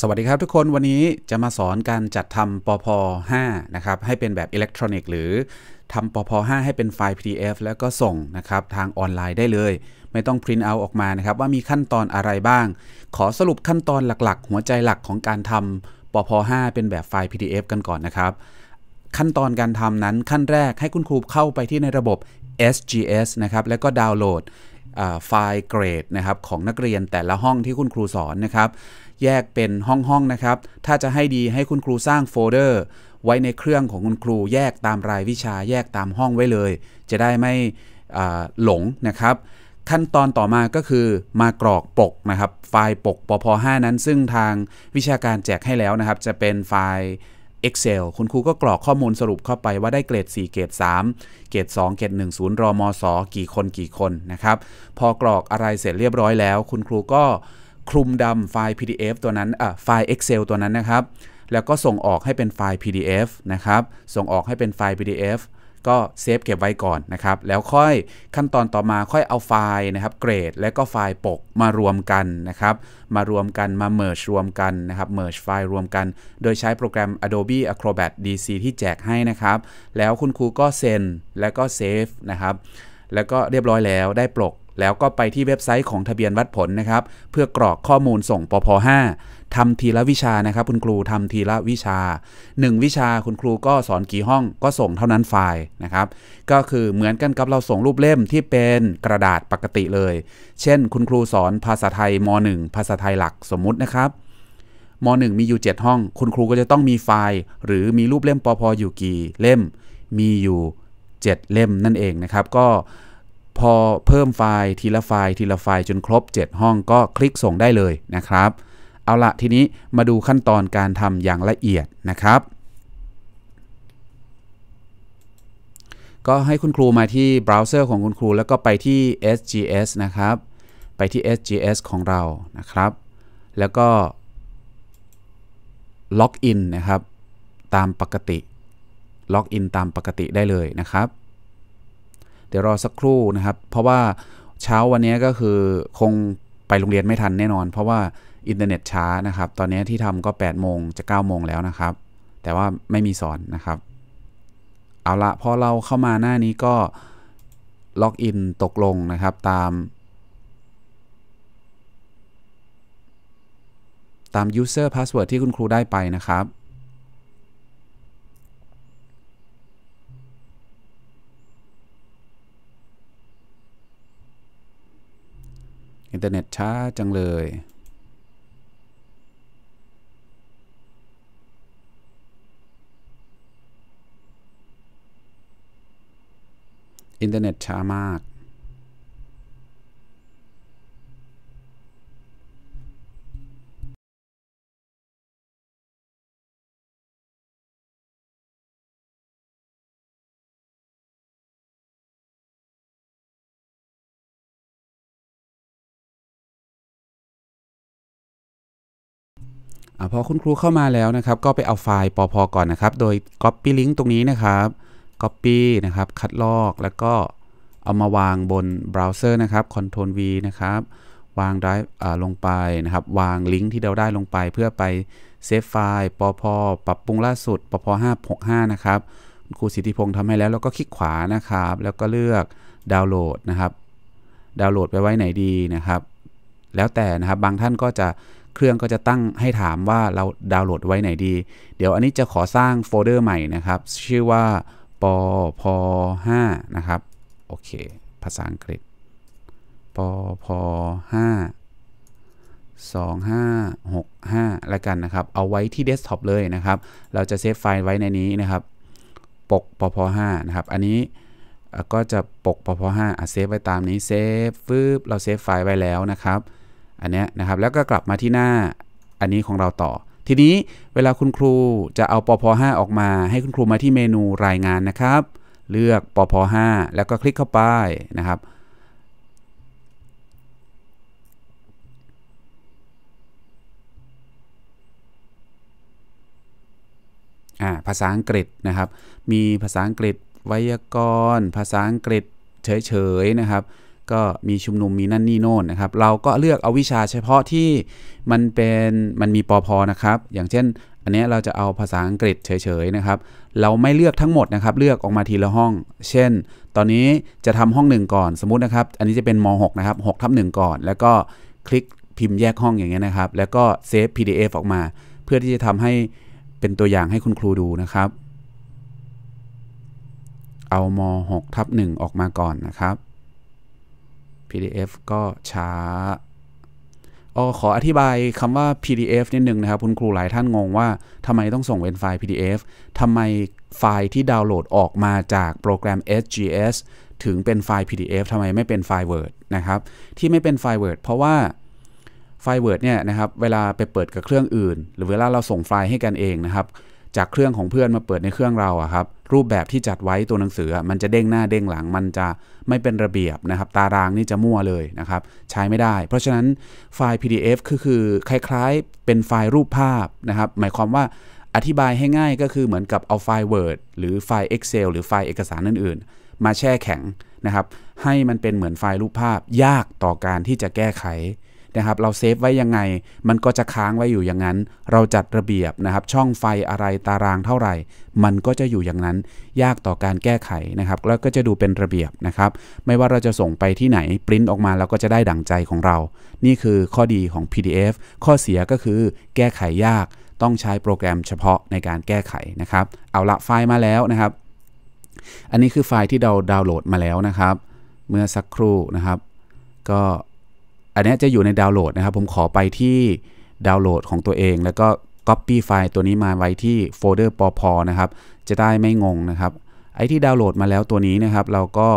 สวัสดีครับทุกคนวันนี้จะมาสอนการจัดทำปพ5นะครับให้เป็นแบบอิเล็กทรอนิกส์หรือทำปพ5ให้เป็นไฟล์ PDF แล้วก็ส่งนะครับทางออนไลน์ได้เลย ไม่ต้องพิมพ์เอาออกมานะครับ ว่ามีขั้นตอนอะไรบ้าง ขอสรุปขั้นตอนหลักๆ หัวใจหลักของการทำปพ 5 เป็นแบบไฟล์ PDF กันก่อนนะครับ ขั้นตอนการทำนั้นขั้นแรกให้คุณครูเข้าไปที่ในระบบ SGS นะครับแล้วก็ดาวน์โหลดไฟล์เกรดนะครับของนักเรียนแต่ละห้องที่คุณครูสอนนะครับ แยกเป็นห้องห้องนะครับ ถ้าจะให้ดีให้คุณครูสร้างโฟลเดอร์ ไว้ในเครื่องของคุณครูแยกตามรายวิชาแยกตามห้องไว้เลย จะได้ไม่หลงนะครับ ขั้นตอนต่อมาก็คือมากรอกปกนะครับ ไฟล์ปกปพ5นั้นซึ่งทางวิชาการแจกให้แล้วนะครับ จะเป็นไฟล์ Excel คุณครูก็กรอกข้อมูลสรุปเข้าไปว่าได้เกรด 4 เกรด 3 เกรด 2 เกรด1 0รอมสอกี่คนกี่คนนะครับ พอกรอกอะไรเสร็จเรียบร้อยแล้ว คุณครูก็คลุมดำไฟล์ PDF ตัวนั้นอ่ะไฟล์ Excel ตัวนั้นนะครับ แล้วก็ส่งออกให้เป็นไฟล์ PDF นะครับ ส่งออกให้เป็นไฟล์ PDF ก็เซฟเก็บไว้ก่อนนะครับ แล้วค่อยขั้นตอนต่อมาค่อยเอาไฟล์นะครับเกรด และก็ไฟล์ปกมารวมกันนะครับ มารวมกันมาเมิร์ชรวมกันนะครับเมิร์ชไฟล์รวมกัน โดยใช้โปรแกรม Adobe Acrobat DC ที่แจกให้นะครับแล้วคุณครูก็เซ็นแล้วก็เซฟนะครับแล้วก็เรียบร้อยแล้วได้ปกแล้วก็ไปที่เว็บไซต์ของทะเบียนวัดผลนะครับ เพื่อกรอกข้อมูลส่งปพ5ทำทีละวิชานะครับคุณครูทำทีละวิชา 1 วิชาคุณครูก็สอนกี่ห้องก็ส่งเท่านั้นไฟล์นะครับ ก็คือเหมือนกันกับเราส่งรูปเล่มที่เป็นกระดาษปกติเลย เช่นคุณครูสอนภาษาไทยม .1 ภาษาไทยหลักสมมุตินะครับม .1 มีอยู่ 7 ห้อง คุณครูก็จะต้องมีไฟล์ หรือมีรูปเล่มปพออยู่กี่เล่ม มีอยู่7เล่มนั่นเองนะครับก็พอเพิ่มไฟล์ทีละไฟล์ทีละไฟล์จนครบ 7 ห้องก็คลิกส่งได้เลยนะครับ เอาละทีนี้มาดูขั้นตอนการทำอย่างละเอียดนะครับ ก็ให้คุณครูมาที่เบราว์เซอร์ของคุณครูแล้วก็ไปที่ SGS นะครับ ไปที่ SGS ของเรา นะครับ แล้วก็ล็อกอินนะครับตามปกติล็อกอินตามปกติได้เลยนะครับเดี๋ยวรอสักครู่นะครับ เพราะว่าเช้าวันนี้ก็คือคงไปโรงเรียนไม่ทันแน่นอน เพราะว่าอินเทอร์เน็ตช้านะครับ ตอนนี้ที่ทำก็ 8 โมงจะ 9 โมงแล้วนะครับ แต่ว่าไม่มีสอนนะครับ เอาละพอเราเข้ามาหน้านี้ก็ล็อกอินตกลงนะครับตาม ตาม user password ที่คุณครูได้ไปนะครับอินเทอร์เน็ตช้าจังเลย อินเทอร์เน็ตช้ามากอพอคุณครูเข้ามาแล้วนะครับ ก็ไปเอาไฟล์ปอพอก่อนนะครับ โดย Copy Link ตรงนี้นะครับ Copy นะครับ คัดลอกแล้วก็เอามาวางบนเบราว์เซอร์นะครับ Ctrl V นะครับ วางไดร่์ลงไปนะครับ วางลิงก์ที่เราได้ลงไปเพื่อไปเซฟไฟล์ปอพอปรับปรุงล่าสุดปอพอ565นะครับครูสิทธิพงศ์ทำให้แล้ว แล้วก็คลิกขวานะครับ แล้วก็เลือกดาวน์โหลดนะครับ ดาวน์โหลดไปไว้ไหนดีนะครับ แล้วแต่นะครับบางท่านก็จะเครื่องก็จะตั้งให้ถามว่าเราดาวน์โหลดไว้ไหนดี เดี๋ยวอันนี้จะขอสร้างโฟลเดอร์ใหม่นะครับ ชื่อว่า ปอพอ5นะครับ โอเค ภาษาอังกฤษปอพอ5 2565แล้วกันนะครับ เอาไว้ที่เดสก์ท็อปเลยนะครับ เราจะเซฟไฟล์ไว้ในนี้นะครับ ปกปอพ5 นะครับ อันนี้ก็จะปกปพห้าเซฟไว้ตามนี้เซฟฟืบเราเซฟไฟล์ไว้แล้วนะครับอันนี้นะครับ แล้วก็กลับมาที่หน้าอันนี้ของเราต่อ ทีนี้เวลาคุณครูจะเอาปพ5ออกมาให้คุณครูมาที่เมนูรายงานนะครับ เลือกปพ5แล้วก็คลิกเข้าไปนะครับภาษาอังกฤษนะครับ มีภาษาอังกฤษไวยากรณ์ ภาษาอังกฤษเฉยๆนะครับก็มีชุมนุมมีนั่นนี่โน่นนะครับ เราก็เลือกเอาวิชาเฉพาะที่มันเป็นมันมีปอพอนะครับ อย่างเช่นอันนี้เราจะเอาภาษาอังกฤษเฉยๆนะครับ เราไม่เลือกทั้งหมดนะครับ เลือกออกมาทีละห้อง เช่นตอนนี้จะทำห้องหนึ่งก่อน สมมตินะครับอันนี้จะเป็นม .6 นะครับ6ทับหนึ่งก่อน แล้วก็คลิกพิมพ์แยกห้องอย่างเงี้ยนะครับ แล้วก็เซฟ PDF ออกมา เพื่อที่จะทำให้เป็นตัวอย่างให้คุณครูดูนะครับ เอาม .6 ทับหออกมาก่อนนะครับ PDF ก็ช้าอ๋อขออธิบายคำว่า PDF นิดนึงนะครับ คุณครูหลายท่านงงว่าทำไมต้องส่งเป็นไฟล์ PDF ทำไมไฟล์ที่ดาวน์โหลดออกมาจากโปรแกรม SGS ถึงเป็นไฟล์ PDF ทำไมไม่เป็นไฟล์ Word นะครับ ที่ไม่เป็นไฟล์ Word เพราะว่าไฟล์ Word เนี่ยนะครับเวลาไปเปิดกับเครื่องอื่น หรือเวลาเราส่งไฟล์ให้กันเองนะครับจากเครื่องของเพื่อนมาเปิดในเครื่องเราอะครับ รูปแบบที่จัดไว้ตัวหนังสือมันจะเด้งหน้าเด้งหลังมันจะไม่เป็นระเบียบนะครับ ตารางนี่จะมั่วเลยนะครับ ใช้ไม่ได้ เพราะฉะนั้นไฟล์ PDF คือคือคล้ายๆ เป็นไฟล์รูปภาพนะครับหมายความว่าอธิบายให้ง่ายก็คือเหมือนกับเอาไฟล์ Word หรือไฟล์ Excel หรือไฟล์เอกสารอื่นๆ มาแช่แข็งนะครับ ให้มันเป็นเหมือนไฟล์รูปภาพยากต่อการที่จะแก้ไขนะครับเราเซฟไว้ยังไง มันก็จะค้างไว้อยู่อย่างนั้น เราจัดระเบียบนะครับ ช่องไฟอะไรตารางเท่าไหร่ มันก็จะอยู่อย่างนั้นยากต่อการแก้ไขนะครับ แล้วก็จะดูเป็นระเบียบนะครับ ไม่ว่าเราจะส่งไปที่ไหนปริ้นออกมาเราก็จะได้ดั่งใจของเรา นี่คือข้อดีของ PDF ข้อเสียก็คือ แก้ไขยากต้องใช้โปรแกรมเฉพาะในการแก้ไขนะครับ เอาละไฟล์มาแล้วนะครับ อันนี้คือไฟล์ที่เราดาวน์โหลดมาแล้วนะครับ เมื่อสักครู่นะครับ ก็อันนี้จะอยู่ในดาวน์โหลดนะครับ ผมขอไปที่ดาวน์โหลดของตัวเอง แล้วก็ Copy ไฟล์ตัวนี้มาไว้ที่โฟลเดอร์ปอพอนะครับ จะได้ไม่งงนะครับ ไอที่ดาวน์โหลดมาแล้วตัวนี้นะครับ เราก็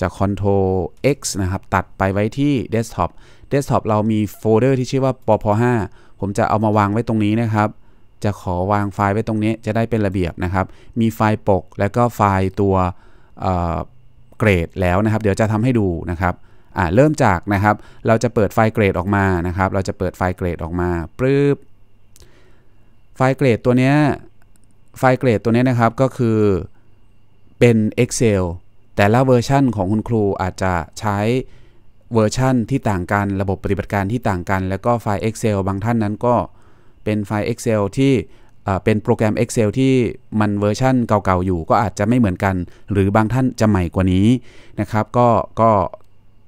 จะ Ctrl X นะครับ ตัดไปไว้ที่ Desktop Desktop เรามีโฟลเดอร์ที่ชื่อว่าปอพ5ผมจะเอามาวางไว้ตรงนี้นะครับ จะขอวางไฟล์ไว้ตรงนี้จะได้เป็นระเบียบนะครับ มีไฟล์ปกแล้วก็ไฟล์ตัวเกรดแล้วนะครับ เดี๋ยวจะทำให้ดูนะครับอ่าเริ่มจากนะครับเราจะเปิดไฟล์เกรดออกมานะครับ เราจะเปิดไฟล์เกรดออกมาปื๊บไฟล์เกรดตัวเนี้ยไฟล์เกรดตัวเนี้ยนะครับก็คือเป็น Excel แต่ละเวอร์ชันของคุณครู อาจจะใช้เวอร์ชันที่ต่างกันระบบปฏิบัติการที่ต่างกัน แล้วก็ไฟล์ Excel บางท่านนั้นก็เป็นไฟล์ Excel ที่เป็นโปรแกรม Excel ที่มันเวอร์ชันเก่าๆ อยู่ ก็อาจจะไม่เหมือนกันหรือบางท่านจะใหม่กว่านี้นะครับก็ก็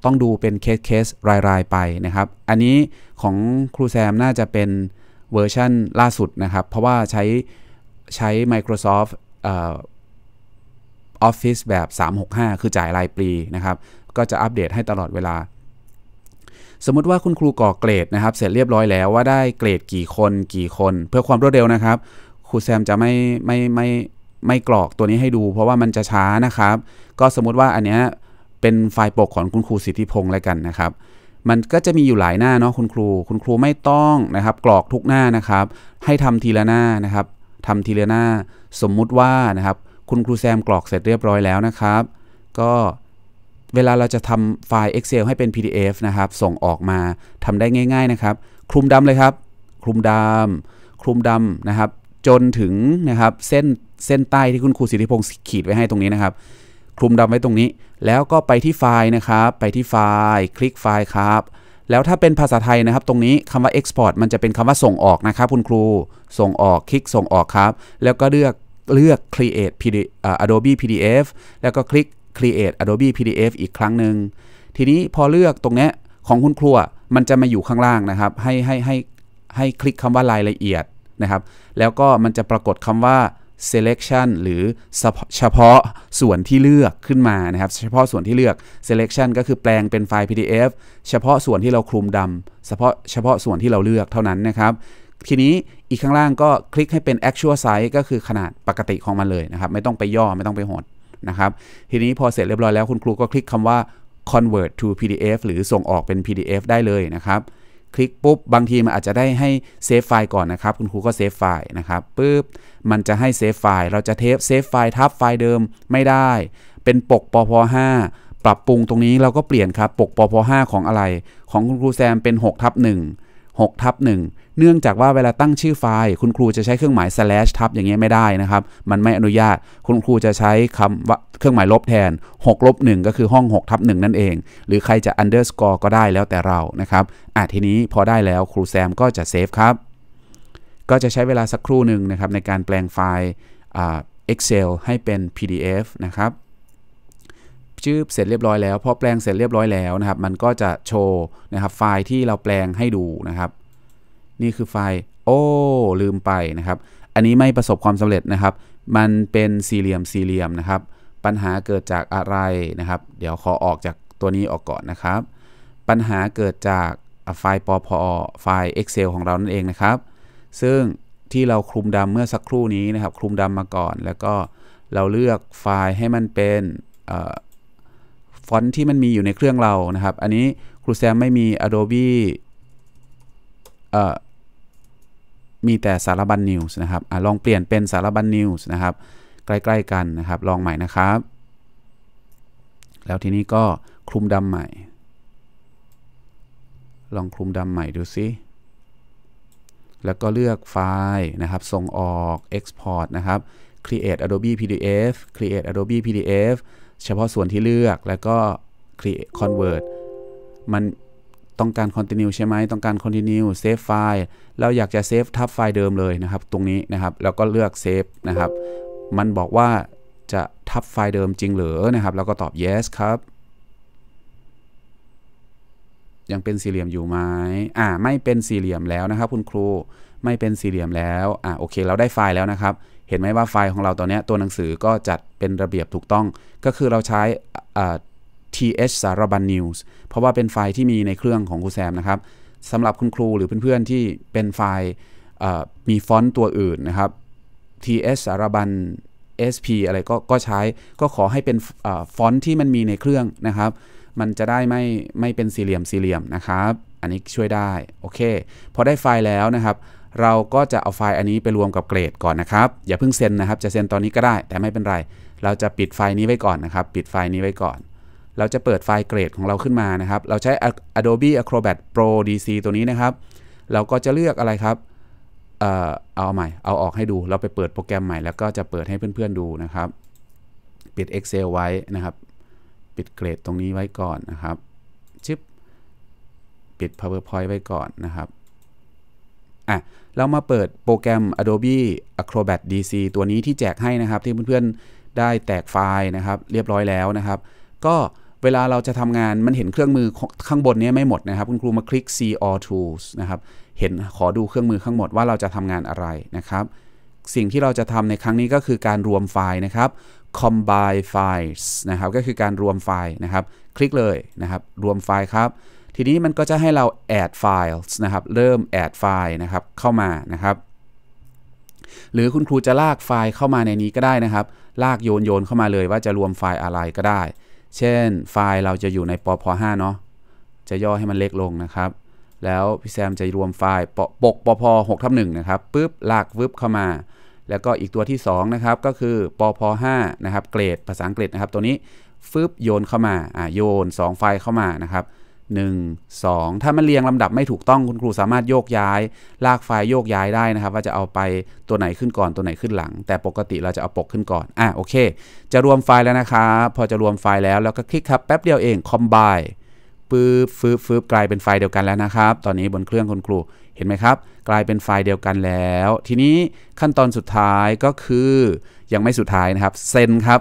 ต้องดูเป็นเคสเคสรายรายไปนะครับ อันนี้ของครูแซม น่าจะเป็นเวอร์ชั่นล่าสุดนะครับ เพราะว่าใช้ใช้ Microsoft Office แบบ 365 คือจ่ายรายปีนะครับ ก็จะอัปเดตให้ตลอดเวลา สมมติว่าคุณครูก่อเกรดนะครับ เสร็จเรียบร้อยแล้วว่าได้เกรดกี่คนกี่คน เพื่อความรวดเร็วนะครับ ครูแซม จะไม่ไม่ไมไม่ไม่กรอกตัวนี้ให้ดู เพราะว่ามันจะช้านะครับ ก็สมมติว่าอันเนี้ยเป็นไฟล์ปกของคุณครูสิทธิพงศ์แล้วกันนะครับ มันก็จะมีอยู่หลายหน้าเนาะคุณครู คุณครูไม่ต้องนะครับ กรอกทุกหน้านะครับ ให้ทำทีละหน้านะครับทำทีละหน้า สมมุติว่านะครับ คุณครูแซมกรอกเสร็จเรียบร้อยแล้วนะครับ ก็เวลาเราจะทำไฟล์ Excel ให้เป็น PDF นะครับ ส่งออกมาทำได้ง่าย ๆนะครับ คลุมดำเลยครับ คลุมดำคลุมดำนะครับ จนถึงนะครับ เส้น เส้นใต้ที่คุณครูสิทธิพงศ์ขีดไว้ให้ตรงนี้นะครับคลุมดาไว้ตรงนี้ แล้วก็ไปที่ไฟล์นะครับ ไปที่ไฟล์ คลิกไฟล์ครับ แล้วถ้าเป็นภาษาไทยนะครับ ตรงนี้คำว่า Export มันจะเป็นคำว่าส่งออกนะครับ คุณครู ส่งออก คลิกส่งออกครับ แล้วก็เลือกเลือก create PD, Adobe PDF แล้วก็คลิก create Adobe PDF อีกครั้งหนึ่ง ทีนี้พอเลือกตรงนี้ของคุณครูมันจะมาอยู่ข้างล่างนะครับ ให้ให้ให้ให้คลิกคำว่ารายละเอียดนะครับ แล้วก็มันจะปรากฏคำว่า selection หรือเฉพาะส่วนที่เลือกขึ้นมานะครับ เฉพาะส่วนที่เลือก selection ก็คือแปลงเป็นไฟล์ PDF เฉพาะส่วนที่เราคลุมดำเฉพาะเฉพาะส่วนที่เราเลือกเท่านั้นนะครับ ทีนี้อีกข้างล่างก็คลิกให้เป็น actual size ก็คือขนาดปกติของมันเลยนะครับ ไม่ต้องไปย่อไม่ต้องไปหดนะครับ ทีนี้พอเสร็จเรียบร้อยแล้ว คุณครูก็คลิกคำว่า convert to PDF หรือส่งออกเป็น PDF ได้เลยนะครับคลิกปุ๊บบางทีมันอาจจะได้ให้เซฟไฟล์ก่อนนะครับ คุณครูก็เซฟไฟล์นะครับปุ๊บมันจะให้เซฟไฟล์เราจะเทปเซฟไฟล์ทับไฟล์เดิมไม่ได้เป็นปกปพ5ปรับปรุงตรงนี้เราก็เปลี่ยนครับปกปพ5ของอะไร ของคุณครูแซมเป็น6ทับ1 6ทับ1เนื่องจากว่าเวลาตั้งชื่อไฟล์ คุณครูจะใช้เครื่องหมาย slash ทับอย่างเงี้ยไม่ได้นะครับ มันไม่อนุญาต คุณครูจะใช้คำว่าเครื่องหมายลบแทน6ลบ1ก็คือห้อง6ทับ1นั่นเอง หรือใครจะ underscore ก็ได้แล้วแต่เรานะครับอ่ะทีนี้พอได้แล้วครูแซมก็จะเซฟครับ ก็จะใช้เวลาสักครู่หนึ่งนะครับในการแปลงไฟล์ Excel ให้เป็น PDF นะครับจืบเสร็จเรียบร้อยแล้ว พอแปลงเสร็จเรียบร้อยแล้วนะครับ มันก็จะโชว์นะครับ ไฟล์ที่เราแปลงให้ดูนะครับ นี่คือไฟล์โอ้ลืมไปนะครับ อันนี้ไม่ประสบความสำเร็จนะครับ มันเป็นสี่เหลี่ยมสี่เหลี่ยมนะครับ ปัญหาเกิดจากอะไรนะครับ เดี๋ยวขอออกจากตัวนี้ออกก่อนนะครับ ปัญหาเกิดจากไฟล์ปอพอไฟล์ Excel ของเรานั่นเองนะครับ ซึ่งที่เราคลุมดำเมื่อสักครู่นี้นะครับ คลุมดำมาก่อน แล้วก็เราเลือกไฟล์ให้มันเป็นฟอนต์ที่มันมีอยู่ในเครื่องเรานะครับ อันนี้ครูแซมไม่มี Adobe เอ่อ มีแต่สารบัญ News นะครับอลองเปลี่ยนเป็นสารบัญ News นะครับ ใกล้ๆกันนะครับ ลองใหม่นะครับ แล้วทีนี้ก็คลุมดำใหม่ ลองคลุมดำใหม่ดูซิแล้วก็เลือกไฟล์นะครับ ส่งออก Export นะครับ Create Adobe PDF Create Adobe PDF เฉพาะส่วนที่เลือกแล้วก็ create convert มันต้องการ continue ใช่ไหม ต้องการ continue save file เราอยากจะ save ทับไฟล์เดิมเลยนะครับ ตรงนี้นะครับ แล้วก็เลือก save นะครับ มันบอกว่าจะทับไฟล์เดิมจริงหรือนะครับ แล้วก็ตอบ yes ครับยังเป็นสี่เหลี่ยมอยู่ไหมอ่า ไม่เป็นสี่เหลี่ยมแล้วนะครับ คุณครู ไม่เป็นสี่เหลี่ยมแล้ว อ่าโอเค เราได้ไฟล์แล้วนะครับ เห็นไหมว่าไฟล์ของเราตอนนี้ตัวหนังสือก็จัดเป็นระเบียบถูกต้อง ก็คือเราใช้อ่า th สารบัญ news เพราะว่าเป็นไฟล์ที่มีในเครื่องของครูแซมนะครับสำหรับคุณครูหรือเพื่อนๆที่เป็นไฟล์มีฟอนต์ตัวอื่นนะครับ ts สารบัญ sp อะไรก็ก็ใช้ ก็ขอให้เป็นฟอนต์ที่มันมีในเครื่องนะครับมันจะได้ไม่ไม่เป็นสี่เหลี่ยมสี่เหลี่ยมนะครับ อันนี้ช่วยได้โอเคพอได้ไฟล์แล้วนะครับ เราก็จะเอาไฟล์อันนี้ไปรวมกับเกรดก่อนนะครับ อย่าเพิ่งเซ็นนะครับ จะเซ็นตอนนี้ก็ได้แต่ไม่เป็นไรเราจะปิดไฟล์นี้ไว้ก่อนนะครับ ปิดไฟล์นี้ไว้ก่อน เราจะเปิดไฟล์เกรดของเราขึ้นมานะครับ เราใช้ Adobe Acrobat Pro DC ตัวนี้นะครับ เราก็จะเลือกอะไรครับเออเอาใหม่ เอาออกให้ดู เราไปเปิดโปรแกรมใหม่แล้วก็จะเปิดให้เพื่อนๆ ดูนะครับ ปิด Excel ไว้นะครับปิดเกรดตรงนี้ไว้ก่อนนะครับชิปปิด PowerPoint ไว้ก่อนนะครับ อ่ะ เรามาเปิดโปรแกรม Adobe Acrobat DC ตัวนี้ที่แจกให้นะครับ ที่เพื่อนๆ ได้แตกไฟล์นะครับ เรียบร้อยแล้วนะครับ ก็เวลาเราจะทำงาน มันเห็นเครื่องมือข้างบนนี้ไม่หมดนะครับ คุณครูมาคลิก see all tools นะครับ เห็นขอดูเครื่องมือข้างหมดว่าเราจะทำงานอะไรนะครับ สิ่งที่เราจะทำในครั้งนี้ก็คือการรวมไฟล์นะครับ combine files นะครับก็คือการรวมไฟล์นะครับคลิกเลยนะครับรวมไฟล์ครับ ทีนี้มันก็จะให้เรา add files นะครับเริ่ม add ไฟล์นะครับเข้ามานะครับหรือคุณครูจะลากไฟล์เข้ามาในนี้ก็ได้นะครับ ลากโยนโยนเข้ามาเลย ว่าจะรวมไฟล์อะไรก็ได้ เช่นไฟล์เราจะอยู่ในปพ5เนาะจะย่อให้มันเล็กลงนะครับ แล้วพี่แซมจะรวมไฟล์ปกปพ6ทับ1นะครับปุ๊บลากวึบเข้ามาแล้วก็อีกตัวที่2นะครับก็คือปพ5นะครับเกรดภาษาอังกฤษนะครับตัวนี้ฟึบโยนเข้ามาอ่าโยน 2 ไฟล์เข้ามานะครับ1 2 ถ้ามันเรียงลำดับไม่ถูกต้องคุณครูสามารถโยกย้าย ลากไฟล์โยกย้ายได้นะครับ ว่าจะเอาไปตัวไหนขึ้นก่อนตัวไหนขึ้นหลัง แต่ปกติเราจะเอาปกขึ้นก่อนอ่าโอเค จะรวมไฟล์แล้วนะครับพอจะรวมไฟล์แล้วแล้วก็คลิกครับแป๊บเดียวเอง combine ปื๊บฟืบฟืบกลายเป็นไฟล์เดียวกันแล้วนะครับ ตอนนี้บนเครื่องคุณครู เห็นไหมครับ กลายเป็นไฟล์เดียวกันแล้ว ทีนี้ขั้นตอนสุดท้ายก็คือ ยังไม่สุดท้ายนะครับ เซ็นครับ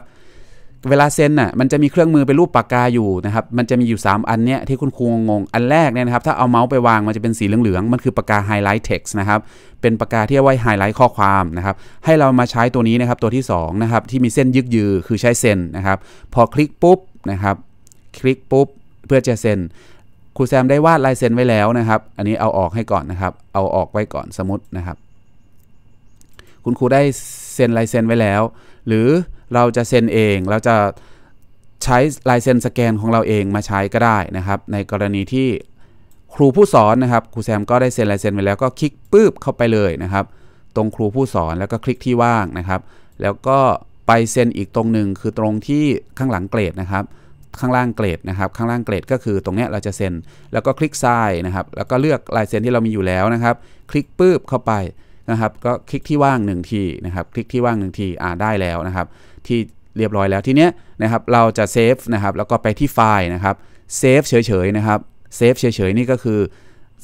เวลาเซ็นน่ะ มันจะมีเครื่องมือเป็นรูปปากกาอยู่นะครับ มันจะมีอยู่ 3 อันเนี้ยที่คุณครูงง อันแรกเนี่ยนะครับ ถ้าเอาเมาส์ไปวาง มันจะเป็นสีเหลืองๆมันคือปากกาไฮไลท์เท็กซ์นะครับ เป็นปากกาที่เอาไว้ไฮไลท์ข้อความนะครับ ให้เรามาใช้ตัวนี้นะครับ ตัวที่2นะครับ ที่มีเส้นยึกยือ คือใช้เซ็นนะครับ พอคลิกปุ๊บนะครับ คลิกปุ๊บเพื่อจะเซ็นครูแซมได้วาดลายเซ็นไว้แล้วนะครับ อันนี้เอาออกให้ก่อนนะครับ เอาออกไว้ก่อนสมมตินะครับ คุณครูได้เซ็นลายเซ็นไว้แล้ว หรือเราจะเซ็นเองเราจะใช้ลายเซ็นสแกนของเราเองมาใช้ก็ได้นะครับ ในกรณีที่ครูผู้สอนนะครับครูแซมก็ได้เซ็นลายเซ็นไว้แล้วก็คลิกปื๊บเข้าไปเลยนะครับ ตรงครูผู้สอนแล้วก็คลิกที่ว่างนะครับ แล้วก็ไปเซ็นอีกตรงหนึ่งคือตรงที่ข้างหลังเกรดนะครับข้างล่างเกรดนะครับ ข้างล่างเกรดก็คือตรงนี้เราจะเซ็นแล้วก็คลิกทรายนะครับ แล้วก็เลือกลายเซ็นที่เรามีอยู่แล้วนะครับ คลิกปุ๊บเข้าไปนะครับ ก็คลิกที่ว่าง1ทีนะครับคลิกที่ว่าง1ทีอ่าได้แล้วนะครับ ที่เรียบร้อยแล้วทีเนี้ยนะครับเราจะเซฟนะครับแล้วก็ไปที่ไฟล์นะครับเซฟเฉยๆนะครับเซฟเฉยๆ นี่ก็คือ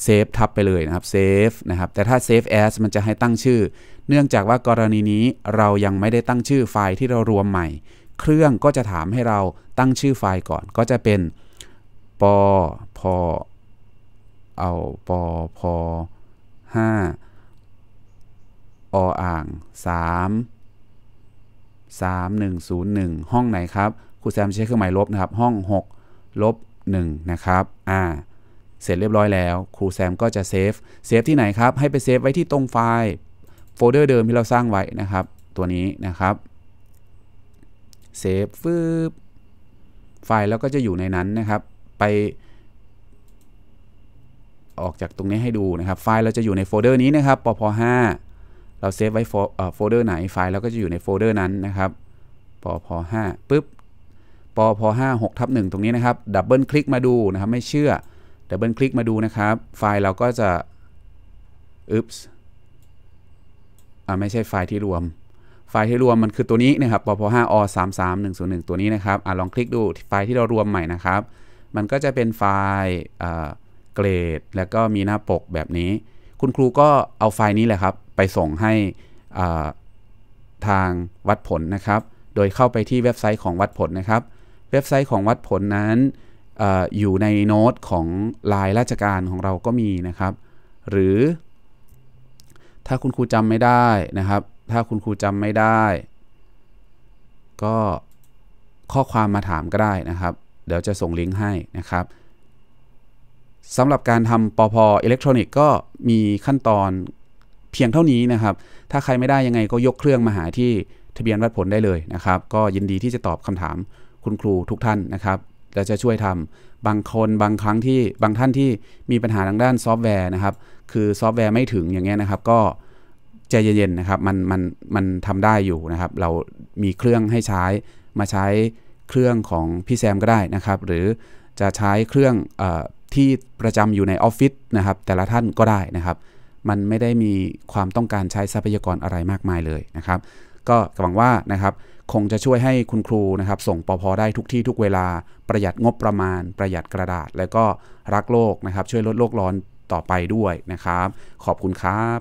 เซฟทับไปเลยนะครับเซฟนะครับแต่ถ้าเซฟแอสมันจะให้ตั้งชื่อ เนื่องจากว่ากรณีนี้เรายังไม่ได้ตั้งชื่อไฟล์ที่เรารวมใหม่เครื่องก็จะถามให้เราตั้งชื่อไฟล์ก่อนก็จะเป็นปอพอเอาปอพอห้าออ่างสามสามหนึ่งศูนย์หนึ่งห้องไหนครับครูแซมใช้เครื่องหมายลบนะครับห้องหกลบหนึ่งนะครับอ่าเสร็จเรียบร้อยแล้วครูแซมก็จะเซฟเซฟที่ไหนครับให้ไปเซฟไว้ที่ตรงไฟล์ โฟลเดอร์เดิมที่เราสร้างไว้นะครับตัวนี้นะครับเซฟฟืบไฟล์แล้วก็จะอยู่ในนั้นนะครับ ไป ออกจากตรงนี้ให้ดูนะครับ ไฟล์เราจะอยู่ในโฟลเดอร์นี้นะครับปพ5เราเซฟไว้โฟลเดอร์ไหนไฟล์เราก็จะอยู่ในโฟลเดอร์นั้นนะครับปพ5ปุ๊บปพ5 6ทับ1ตรงนี้นะครับดับเบิลคลิกมาดูนะครับ ไม่เชื่อดับเบิลคลิกมาดูนะครับไฟล์เราก็จะอึ๊บอ่าไม่ใช่ไฟล์ที่รวมไฟล์ที่รวมมันคือตัวนี้นะครับปพ5 o 3 3 1 0 1ตัวนี้นะครับอลองคลิกดูไฟล์ที่เรารวมใหม่นะครับ มันก็จะเป็นไฟล์เกรด แล้วก็มีหน้าปกแบบนี้ คุณครูก็เอาไฟล์นี้แหละครับ ไปส่งให้ทางวัดผลนะครับ โดยเข้าไปที่เว็บไซต์ของวัดผลนะครับ เว็บไซต์ของวัดผลนั้นออยู่ในโน้ตของลายราชการของเราก็มีนะครับ หรือ ถ้าคุณครูจำไม่ได้นะครับถ้าคุณครูจำไม่ได้ ก็ข้อความมาถามก็ได้นะครับ เดี๋ยวจะส่งลิงก์ให้นะครับสำหรับการทำปอพออิเล็กทรอนิกส์ ก็มีขั้นตอนเพียงเท่านี้นะครับ ถ้าใครไม่ได้ยังไงก็ยกเครื่องมาหาที่ทะเบียนวัดผลได้เลยนะครับ ก็ยินดีที่จะตอบคำถามคุณครูทุกท่านนะครับเราจะช่วยทำบางคนบางครั้งที่บางท่านที่มีปัญหาทางด้านซอฟต์แวร์นะครับ คือซอฟต์แวร์ไม่ถึงอย่างเงี้ยนะครับ ก็ใจเย็นๆ นะครับมันมันมันทำได้อยู่นะครับ เรามีเครื่องให้ใช้มาใช้เครื่องของพี่แซมก็ได้นะครับ หรือจะใช้เครื่องอที่ประจำอยู่ในออฟฟิศนะครับ แต่ละท่านก็ได้นะครับ มันไม่ได้มีความต้องการใช้ทรัพยากรอะไรมากมายเลยนะครับ ก็หวังว่านะครับ คงจะช่วยให้คุณครูนะครับ ส่งปอพอได้ทุกที่ทุกเวลาประหยัดงบประมาณประหยัดกระดาษ แล้วก็รักโลกนะครับ ช่วยลดโลกร้อนต่อไปด้วยนะครับ ขอบคุณครับ